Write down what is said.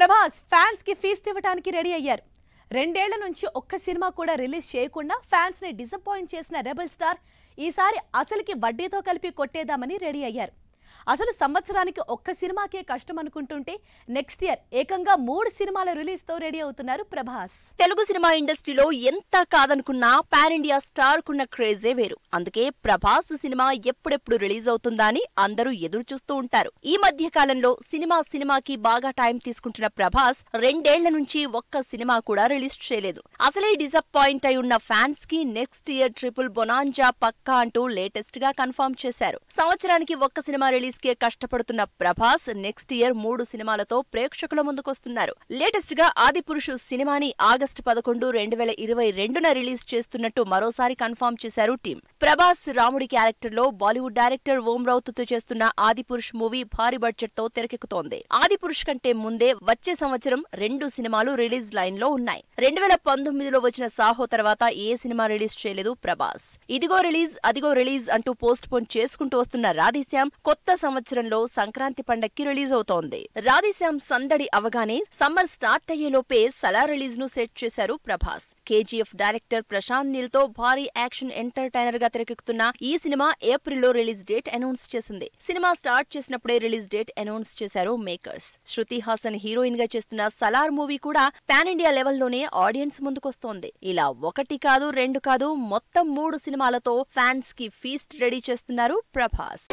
Prabhas fans కి feast ఇవ్వడానికి ready అయ్యారు రెండేళ్ల నుంచి ఒక్క సినిమా కూడా రిలీజ్ చేయకుండా ఫ్యాన్స్ ని డిసప్పాయింట్ చేసిన రెబల్ స్టార్ ఈసారి అసలుకి వడ్డీతో కలిపి కొట్టేద్దామని రెడీ అయ్యారు అసలు సంవత్సరానికి ఒక్క సినిమాకే కష్టం అనుకుంటుంటే నెక్స్ట్ ఇయర్ ఏకంగా మూడు సినిమాల రిలీజ్ తో రెడీ అవుతున్నారు ప్రభాస్ తెలుగు సినిమా ఇండస్ట్రీలో ఎంత కాదనుకున్నా పాన్ ఇండియా స్టార్ కున్న క్రేజే వేరు అందుకే ప్రభాస్ సినిమా ఎప్పుడెప్పుడు రిలీజ్ అవుతుందా అని అందరూ ఎదురు చూస్తూ ఉంటారు ఈ మధ్య కాలంలో సినిమా సినిమాకి బాగా టైం తీసుకుంటున్న ప్రభాస్ రెండేళ్ల నుంచి ఒక్క సినిమా కూడా రిలీజ్ చేయలేదు అసలే డిసప్పాయింట్ అయి ఉన్న ఫ్యాన్స్ కి నెక్స్ట్ ఇయర్ ట్రిపుల్ బొనాంజా పక్కా అంటూ లేటెస్ట్ గా కన్ఫర్మ్ చేశారు సంవత్సరానికి ఒక్క సినిమా కే కష్టపడుతున్న ప్రభాస్ నెక్స్ట్ ఇయర్ మూడు సినిమాలతో ప్రేక్షకుల ముందుకొస్తున్నారు లేటెస్ట్ గా ఆదిపురుషు సినిమాని ఆగస్టు పదకొండు రెండు వేల ఇరవై రెండున రిలీజ్ చేస్తున్నట్టు మరోసారి కన్ఫర్మ్ చేశారు టీం ప్రభాస్ రాముడి క్యారెక్టర్ లో బాలీవుడ్ డైరెక్టర్ ఓం రౌత్ తో చేస్తున్న ఆదిపురుష్ మూవీ భారీ బడ్జెట్ తో తెరకెక్కుతోంది ఆదిపురుష్ కంటే ముందే వచ్చే సంవత్సరం రెండు సినిమాలు రిలీజ్ లైన్ లో ఉన్నాయి రెండు వేల పంతొమ్మిదిలో వచ్చిన సాహో తర్వాత ఏ సినిమా రిలీజ్ చేయలేదు ప్రభాస్ ఇదిగో రిలీజ్ అదిగో రిలీజ్ అంటూ పోస్ట్ పోన్ చేసుకుంటూ వస్తున్న రాధేశ్యామ్ కొత్త సంవత్సరంలో సంక్రాంతి పండక్కి రిలీజ్ అవుతోంది రాధేశ్యామ్ సందడి అవగానే సమ్మర్ స్టార్ట్ అయ్యేలోపే సలా రిలీజ్ ను సెట్ చేశారు ప్రభాస్ కేజీఎఫ్ డైరెక్టర్ ప్రశాంత్ నీల్ తో భారీ యాక్షన్ ఎంటర్టైనర్ గా తెరకెక్కుతున్న ఈ సినిమా ఏప్రిల్ లో రిలీజ్ డేట్ అనౌన్స్ చేసింది సినిమా స్టార్ట్ చేసినప్పుడే రిలీజ్ డేట్ అనౌన్స్ చేశారు మేకర్స్ శృతి హాసన్ హీరోయిన్ గా చేస్తున్న సలార్ మూవీ కూడా పాన్ ఇండియా లెవెల్ లోనే ఆడియన్స్ ముందుకొస్తోంది ఇలా ఒకటి కాదు రెండు కాదు మొత్తం మూడు సినిమాలతో ఫ్యాన్స్ కి ఫీస్ట్ రెడీ చేస్తున్నారు ప్రభాస్